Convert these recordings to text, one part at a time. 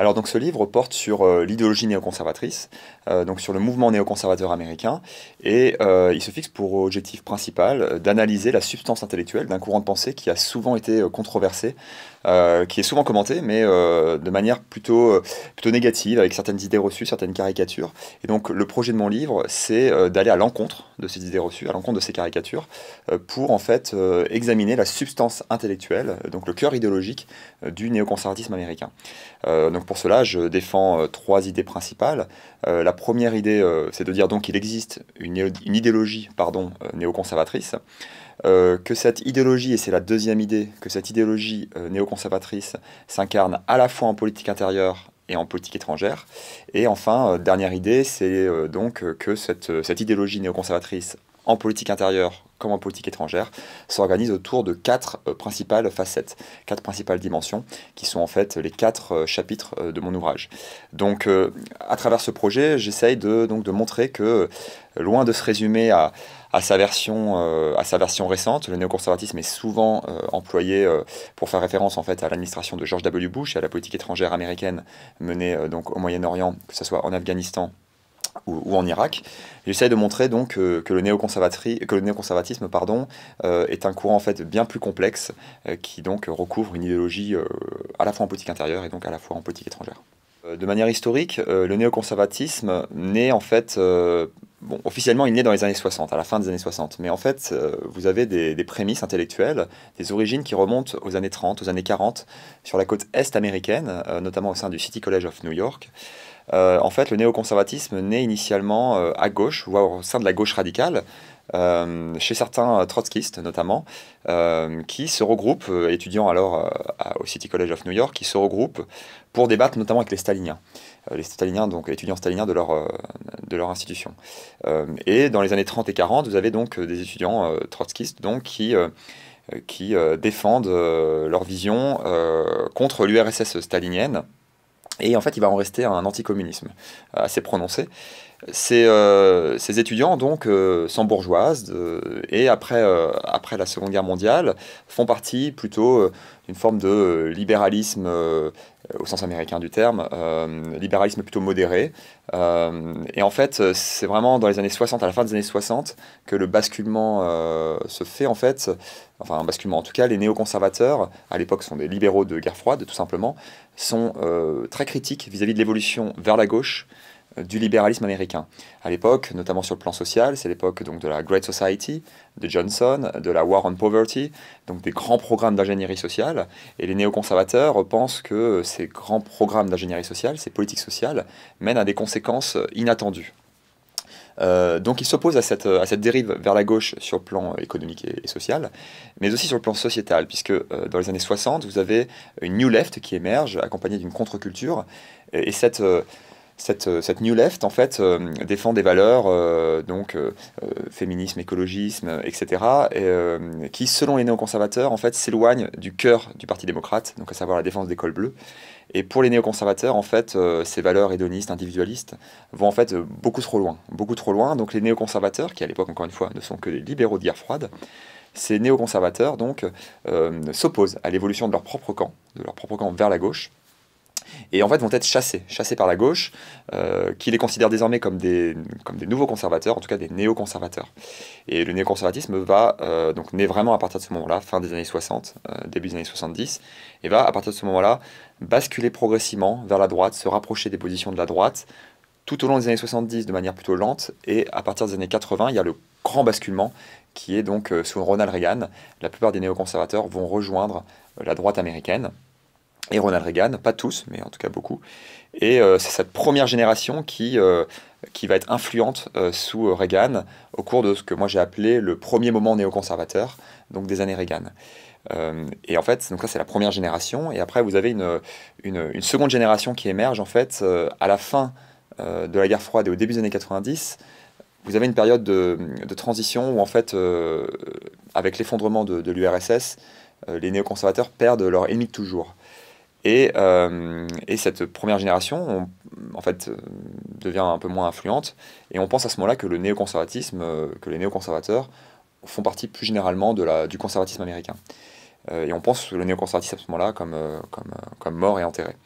Alors donc ce livre porte sur euh, l'idéologie néoconservatrice, euh, donc sur le mouvement néoconservateur américain, et euh, il se fixe pour objectif principal d'analyser la substance intellectuelle d'un courant de pensée qui a souvent été controversé, qui est souvent commenté, mais de manière plutôt, plutôt négative, avec certaines idées reçues, certaines caricatures. Et donc le projet de mon livre, c'est d'aller à l'encontre de ces idées reçues, à l'encontre de ces caricatures, pour en fait examiner la substance intellectuelle, donc le cœur idéologique du néoconservatisme américain. donc pour cela, je défends euh, trois idées principales. Euh, la première idée, euh, c'est de dire donc qu'il existe une, idéologie pardon, néoconservatrice. que cette idéologie, et c'est la deuxième idée, que cette idéologie néoconservatrice s'incarne à la fois en politique intérieure et en politique étrangère. Et enfin, dernière idée, c'est donc que cette idéologie néoconservatrice en politique intérieure comme en politique étrangère, s'organise autour de quatre euh, principales facettes, quatre principales dimensions, qui sont en fait les quatre euh, chapitres euh, de mon ouvrage. Donc, à travers ce projet, j'essaye de, donc, de montrer que, loin de se résumer à, à sa version, à sa version récente. Le néoconservatisme est souvent employé pour faire référence en fait à l'administration de George W. Bush et à la politique étrangère américaine menée donc au Moyen-Orient, que ce soit en Afghanistan ou, en Irak. J'essaie de montrer donc euh, que, le néoconservatisme pardon, euh, est un courant en fait bien plus complexe euh, qui donc recouvre une idéologie à la fois en politique intérieure et donc à la fois en politique étrangère. Euh, de manière historique, euh, le néoconservatisme naît en fait, euh, bon, officiellement il naît dans les années 60, à la fin des années 60, mais en fait vous avez des, prémices intellectuelles, des origines qui remontent aux années 30, aux années 40, sur la côte est américaine, notamment au sein du City College of New York. en fait, le néoconservatisme naît initialement à gauche, voire au sein de la gauche radicale, euh, chez certains euh, trotskistes notamment, euh, qui se regroupent, étudiants alors au City College of New York, qui se regroupent pour débattre notamment avec les staliniens, les staliniens, donc étudiants staliniens de leur, de leur institution. et dans les années 30 et 40, vous avez donc des étudiants trotskistes donc, qui qui défendent leur vision contre l'URSS stalinienne. Et en fait, il va en rester un anticommunisme assez prononcé. Ces, euh, ces, étudiants, donc, euh, sans euh, et après, euh, après la Seconde Guerre mondiale, font partie plutôt d'une forme de libéralisme, au sens américain du terme, libéralisme plutôt modéré. et en fait, c'est vraiment dans les années 60, à la fin des années 60, que le basculement se fait, en fait, enfin un basculement en tout cas, les néoconservateurs, à l'époque sont des libéraux de guerre froide, tout simplement, sont très critiques vis à -vis de l'évolution vers la gauche, euh, du libéralisme américain. À l'époque, notamment sur le plan social, c'est l'époque donc de la Great Society, de Johnson, de la War on Poverty, donc des grands programmes d'ingénierie sociale. Et les néoconservateurs pensent que ces grands programmes d'ingénierie sociale, ces politiques sociales, mènent à des conséquences inattendues. Euh, donc ils s'opposent à cette, à cette dérive vers la gauche sur le plan économique et, social, mais aussi sur le plan sociétal, puisque euh, dans les années 60, vous avez une New Left qui émerge, accompagnée d'une contre-culture, et, cette cette, euh, cette New Left, en fait, euh, défend des valeurs, euh, donc féminisme, écologisme, etc., et, qui, selon les néoconservateurs, en fait, s'éloignent du cœur du Parti démocrate, donc à savoir la défense des cols bleus. Et pour les néoconservateurs, en fait, ces valeurs hédonistes, individualistes, vont en fait beaucoup trop loin. Beaucoup trop loin. Donc les néoconservateurs, qui à l'époque, encore une fois, ne sont que des libéraux de guerre froide, ces néoconservateurs, donc, s'opposent à l'évolution de leur propre camp, de leur propre camp vers la gauche, et en fait vont être chassés, chassés par la gauche, euh, qui les considère désormais comme des, comme des nouveaux conservateurs, en tout cas des néoconservateurs. Et le néoconservatisme va euh, donc naître vraiment à partir de ce moment-là, fin des années 60, euh, début des années 70, et va à partir de ce moment-là basculer progressivement vers la droite, se rapprocher des positions de la droite tout au long des années 70 de manière plutôt lente, et à partir des années 80, il y a le grand basculement qui est donc sous Ronald Reagan, la plupart des néoconservateurs vont rejoindre la droite américaine et Ronald Reagan, pas tous, mais en tout cas beaucoup. Et euh, c'est cette première génération qui, euh, qui va être influente euh, sous Reagan au cours de ce que moi j'ai appelé le premier moment néoconservateur, donc des années Reagan. et en fait, donc ça c'est la première génération. Et après, vous avez une, une, seconde génération qui émerge en fait à la fin de la guerre froide et au début des années 90. Vous avez une période de, de transition où en fait, avec l'effondrement de, de l'URSS, les néoconservateurs perdent leur ennemi de toujours. Et, euh, et, cette première génération, en fait, euh, devient un peu moins influente. Et on pense à ce moment-là que le néoconservatisme, euh, que les néoconservateurs font partie plus généralement de la, du conservatisme américain. et on pense le néoconservatisme à ce moment-là comme, comme, comme mort et enterré.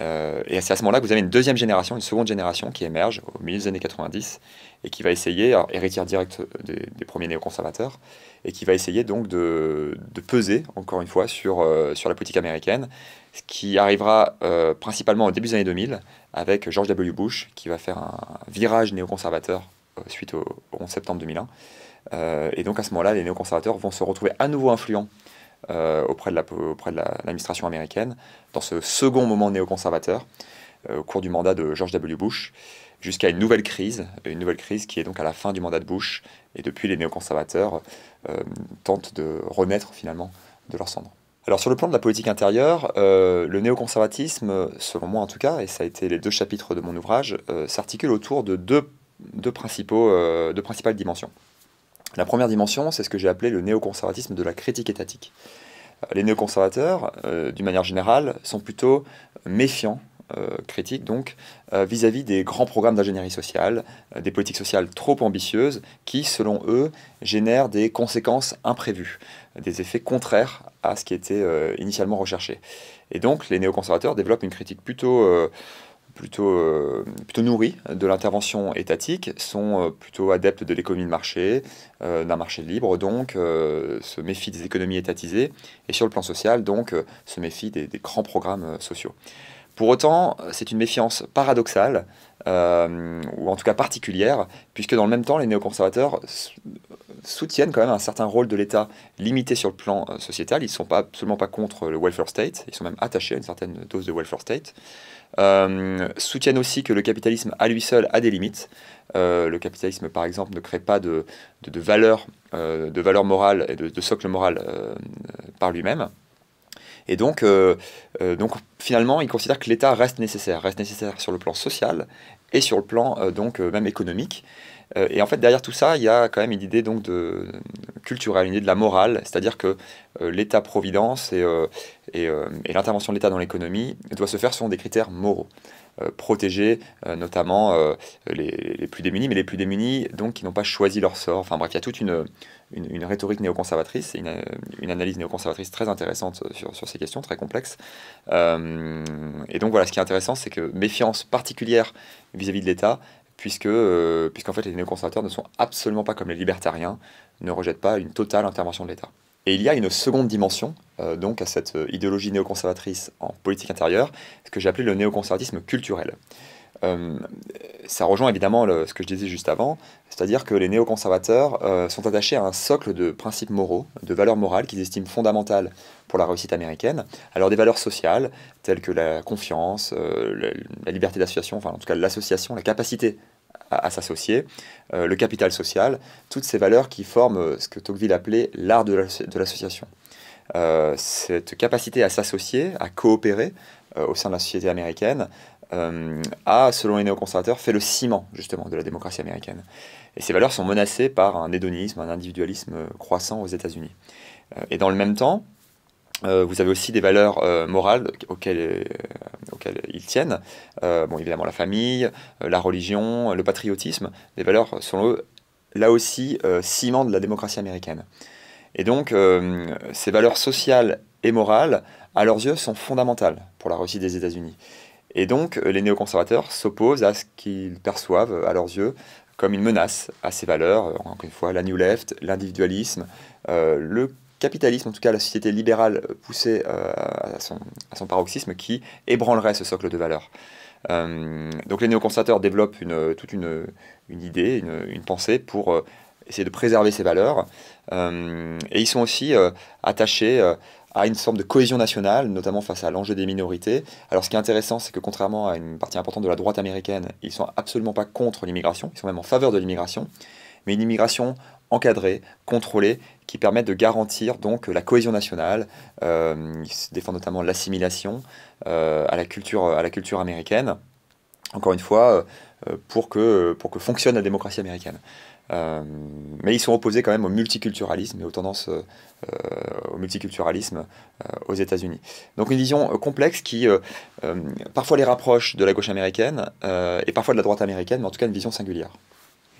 Euh, et c'est à ce moment-là que vous avez une deuxième génération, une seconde génération qui émerge au milieu des années 90 et qui va essayer, alors, héritière directe des, des, premiers néoconservateurs, et qui va essayer donc de, peser, encore une fois, euh, sur, la politique américaine, ce qui arrivera euh, principalement au début des années 2000 avec George W. Bush qui va faire un virage néoconservateur suite au, au 11 septembre 2001. et donc à ce moment-là, les néoconservateurs vont se retrouver à nouveau influents euh, auprès de l'administration américaine dans ce second moment néoconservateur euh, au cours du mandat de George W. Bush jusqu'à une nouvelle crise, une nouvelle crise qui est donc à la fin du mandat de Bush et depuis les néoconservateurs euh, tentent de renaître finalement de leur cendres. Alors sur le plan de la politique intérieure, le néoconservatisme, selon moi en tout cas, et ça a été les deux chapitres de mon ouvrage, s'articule autour de deux, deux principales dimensions. La première dimension, c'est ce que j'ai appelé le néoconservatisme de la critique étatique. Euh, les néoconservateurs, euh, d'une manière générale, sont plutôt euh, méfiants, critiques donc, vis-à-vis -vis des grands programmes d'ingénierie sociale, des politiques sociales trop ambitieuses qui, selon eux, génèrent des conséquences imprévues, des effets contraires à ce qui était initialement recherché. Et donc, les néoconservateurs développent une critique plutôt plutôt, euh, plutôt nourris de l'intervention étatique, sont euh, plutôt adeptes de l'économie de marché, euh, d'un marché libre, donc se méfient des économies étatisées, et sur le plan social, donc se méfient des, des grands programmes sociaux. Pour autant, c'est une méfiance paradoxale, ou en tout cas particulière, puisque dans le même temps, les néoconservateurs soutiennent quand même un certain rôle de l'État limité sur le plan euh, sociétal. Ils ne sont pas, absolument pas contre le welfare state, ils sont même attachés à une certaine dose de welfare state. Euh, soutiennent aussi que le capitalisme à lui seul a des limites. Euh, le capitalisme, par exemple, ne crée pas de, de, valeur, de valeur morale et de, socle moral par lui-même. Et donc, donc finalement, ils considèrent que l'État reste nécessaire, reste nécessaire sur le plan social et sur le plan euh, donc euh, même économique. Euh, et en fait, derrière tout ça, il y a quand même une idée donc de, culturelle, une idée de la morale, c'est-à-dire que l'État-providence et, et, l'intervention de l'État dans l'économie doit se faire selon des critères moraux. protéger notamment les, les, plus démunis, mais les plus démunis donc qui n'ont pas choisi leur sort. Enfin bref, il y a toute une, une, rhétorique néoconservatrice, une, euh, une analyse néoconservatrice très intéressante euh, sur, sur ces questions, très complexes euh, et donc voilà, ce qui est intéressant, c'est que méfiance particulière vis-à-vis de l'État, puisque puisqu'en fait les néoconservateurs ne sont absolument pas comme les libertariens, ne rejettent pas une totale intervention de l'État. Et il y a une seconde dimension donc à cette idéologie néoconservatrice en politique intérieure, ce que j'ai appelé le néoconservatisme culturel. Euh, ça rejoint évidemment ce que je disais juste avant, c'est-à-dire que les néoconservateurs conservateurs sont attachés à un socle de principes moraux, de valeurs morales qu'ils estiment fondamentales pour la réussite américaine. Alors des valeurs sociales telles que la confiance, euh, la, liberté d'association, enfin en tout cas l'association, la capacité à, à s'associer, euh, le capital social, toutes ces valeurs qui forment ce que Tocqueville appelait l'art de l'association. cette capacité à s'associer, à coopérer, au sein de la société américaine euh, a, selon les néoconservateurs, fait le ciment justement de la démocratie américaine. Et ces valeurs sont menacées par un hédonisme, un individualisme euh, croissant aux États-Unis. Euh, et dans le même temps, vous avez aussi des valeurs morales auxquelles, auxquelles, ils tiennent. bon, évidemment, la famille, la religion, le patriotisme, des valeurs, selon eux, là aussi, ciment de la démocratie américaine. Et donc, ces valeurs sociales et morales, à leurs yeux, sont fondamentales pour la réussite des États-Unis. Et donc, euh, les néoconservateurs s'opposent à ce qu'ils perçoivent, euh, à leurs yeux, comme une menace à ces valeurs, euh, encore une fois, la New Left, l'individualisme, le capitalisme, en tout cas la société libérale poussée à, son, paroxysme, qui ébranlerait ce socle de valeurs. donc les néoconservateurs développent une, toute une, idée, une, une, pensée pour essayer de préserver ces valeurs. et ils sont aussi attachés à une forme de cohésion nationale, notamment face à l'enjeu des minorités. Alors ce qui est intéressant, c'est que contrairement à une partie importante de la droite américaine, ils ne sont absolument pas contre l'immigration, ils sont même en faveur de l'immigration, mais une immigration encadrée, contrôlée, qui permet de garantir donc la cohésion nationale. Euh, ils défendent notamment l'assimilation euh, à, la culture, à la culture américaine, encore une fois, euh, pour, pour que fonctionne la démocratie américaine. Euh, mais ils sont opposés quand même au multiculturalisme et aux tendances euh, au multiculturalisme euh, aux États-Unis. Donc une vision complexe qui parfois les rapproche de la gauche américaine et parfois de la droite américaine, mais en tout cas une vision singulière.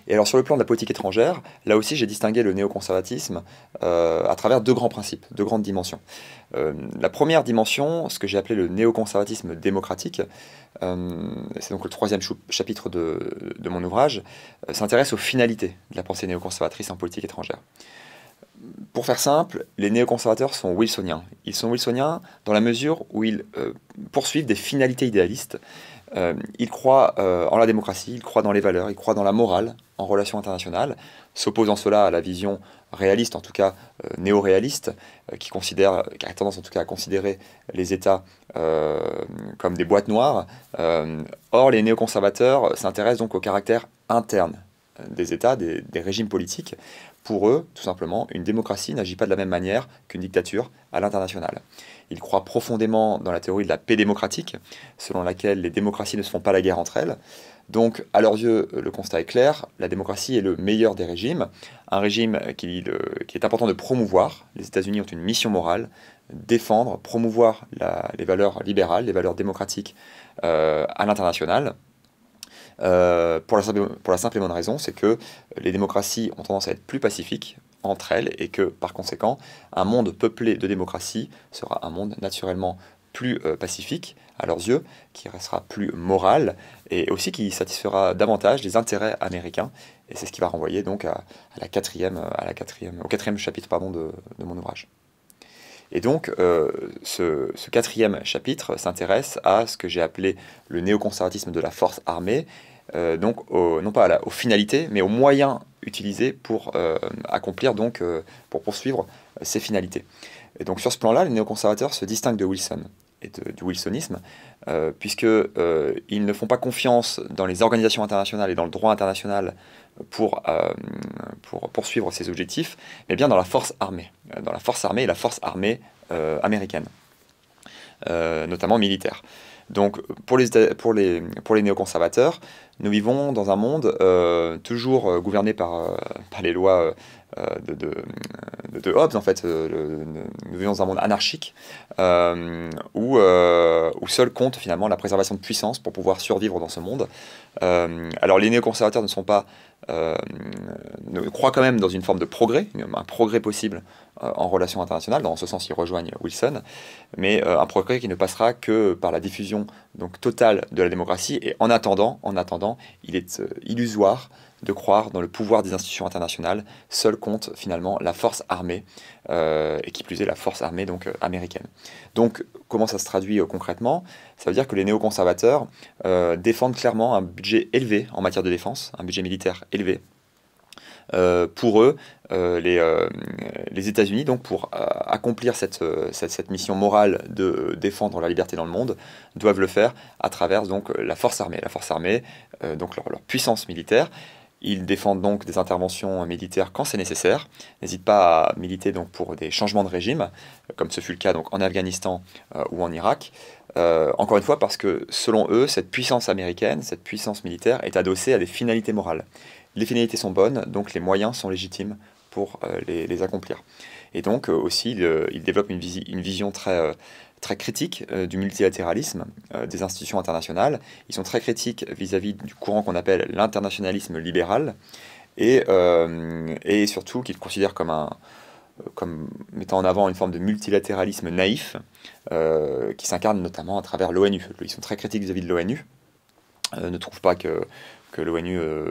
Et alors sur le plan de la politique étrangère, là aussi j'ai distingué le néoconservatisme euh, à travers deux grands principes, deux grandes dimensions. Euh, la première dimension, ce que j'ai appelé le néoconservatisme démocratique, euh, c'est donc le troisième chapitre de, de mon ouvrage, s'intéresse aux finalités de la pensée néoconservatrice en politique étrangère. Pour faire simple, les néoconservateurs sont wilsoniens. Ils sont wilsoniens dans la mesure où ils poursuivent des finalités idéalistes euh, il croit euh, en la démocratie, il croit dans les valeurs, il croit dans la morale en relation internationale, s'opposant cela à la vision réaliste, en tout cas euh, néo-réaliste, qui considère, qui a tendance en tout cas à considérer les États comme des boîtes noires. or, les néoconservateurs s'intéressent donc au caractère interne des États, des régimes politiques, pour eux, tout simplement, une démocratie n'agit pas de la même manière qu'une dictature à l'international. Ils croient profondément dans la théorie de la paix démocratique, selon laquelle les démocraties ne se font pas la guerre entre elles. Donc, à leurs yeux, le constat est clair, la démocratie est le meilleur des régimes, un régime qui est important de promouvoir. Les États-Unis ont une mission morale, défendre, promouvoir les valeurs libérales, les valeurs démocratiques euh, à l'international, euh, pour, la simple, pour la simple et bonne raison, c'est que les démocraties ont tendance à être plus pacifiques entre elles et que par conséquent, un monde peuplé de démocraties sera un monde naturellement plus euh, pacifique à leurs yeux, qui restera plus moral et aussi qui satisfera davantage les intérêts américains. Et c'est ce qui va renvoyer donc à, la quatrième, à la au quatrième chapitre pardon, de, mon ouvrage. Et donc, euh, ce, ce, quatrième chapitre s'intéresse à ce que j'ai appelé le néoconservatisme de la force armée euh, donc non pas aux finalités, mais aux moyens utilisés pour euh, accomplir donc euh, pour poursuivre ces finalités. Et donc sur ce plan-là, les néoconservateurs se distinguent de Wilson et du wilsonisme, puisqu'ils ne font pas confiance dans les organisations internationales et dans le droit international pour, pour poursuivre ces objectifs, mais bien dans la force armée, dans la force armée et la force armée américaine, notamment militaire. Donc pour les, pour les, pour les néoconservateurs, nous vivons dans un monde euh, toujours euh, gouverné par, euh, par les lois euh, de, de, euh, de, Hobbes, en fait. Euh, nous vivons dans un monde anarchique où, où, seul compte finalement la préservation de puissance pour pouvoir survivre dans ce monde. alors les néoconservateurs ne sont pas. ne croient quand même dans une forme de progrès, un progrès possible en relation internationale Dans ce sens, ils rejoignent Wilson, mais un progrès qui ne passera que par la diffusion donc totale de la démocratie. Et en attendant, en attendant, il est illusoire de croire dans le pouvoir des institutions internationales. seul compte finalement la force armée, euh, et qui plus est la force armée donc euh, américaine. Donc comment ça se traduit euh, concrètement Ça veut dire que les néoconservateurs défendent clairement un budget élevé en matière de défense, un budget militaire élevé. pour eux, les, États-Unis, donc pour accomplir cette, mission morale de défendre la liberté dans le monde, doivent le faire à travers donc la force armée, la force armée, donc leur puissance militaire. Ils défendent donc des interventions militaires quand c'est nécessaire, n'hésitent pas à militer donc pour des changements de régime, euh, comme ce fut le cas donc en Afghanistan euh, ou en Irak. Euh, encore une fois, parce que selon eux, cette puissance américaine, cette puissance militaire est adossée à des finalités morales. Les finalités sont bonnes, donc les moyens sont légitimes pour euh, les, accomplir. Et donc euh, aussi, il, euh, il développe une, vision très très critique du multilatéralisme des institutions internationales. Ils sont très critiques vis-à-vis du courant qu'on appelle l'internationalisme libéral et, et surtout qu'ils considèrent comme un comme mettant en avant une forme de multilatéralisme naïf qui s'incarne notamment à travers l'ONU. Ils sont très critiques vis-à-vis -vis de l'ONU, ne trouvent pas que que l'ONU euh,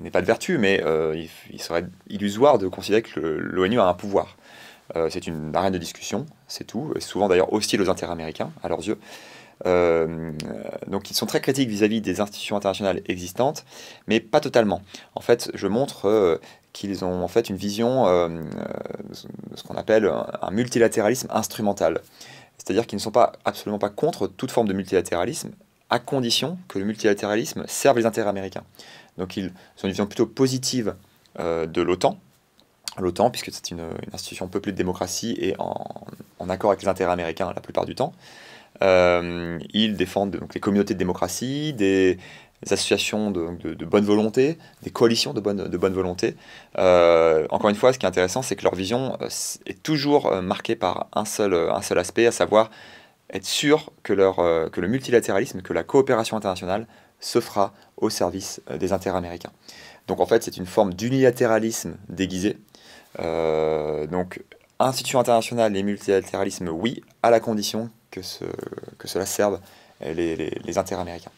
n'est pas de vertu, mais euh, il, serait illusoire de considérer que l'ONU a un pouvoir. Euh, c'est une arène de discussion, c'est tout, et souvent d'ailleurs hostile aux intérêts américains, à leurs yeux. donc ils sont très critiques vis-à-vis des institutions internationales existantes, mais pas totalement. En fait, je montre qu'ils ont en fait une vision de ce qu'on appelle un multilatéralisme instrumental. C'est-à-dire qu'ils ne sont pas absolument pas contre toute forme de multilatéralisme, à condition que le multilatéralisme serve les intérêts américains. Donc ils ont une vision plutôt positive euh, de l'OTAN, l'OTAN puisque c'est une, une, institution peuplée de démocratie et en, accord avec les intérêts américains la plupart du temps. Euh, ils défendent donc, les communautés de démocratie, des, associations de, bonne volonté, des coalitions de bonne, de bonne volonté. Euh, encore une fois, ce qui est intéressant, c'est que leur vision est toujours marquée par un seul, un seul aspect, à savoir être sûr que, leur, euh, que le multilatéralisme, que la coopération internationale se fera au service euh, des intérêts américains. Donc en fait, c'est une forme d'unilatéralisme déguisé. Euh, donc institution internationale et multilatéralisme, oui, à la condition que, ce, que cela serve les, les intérêts américains.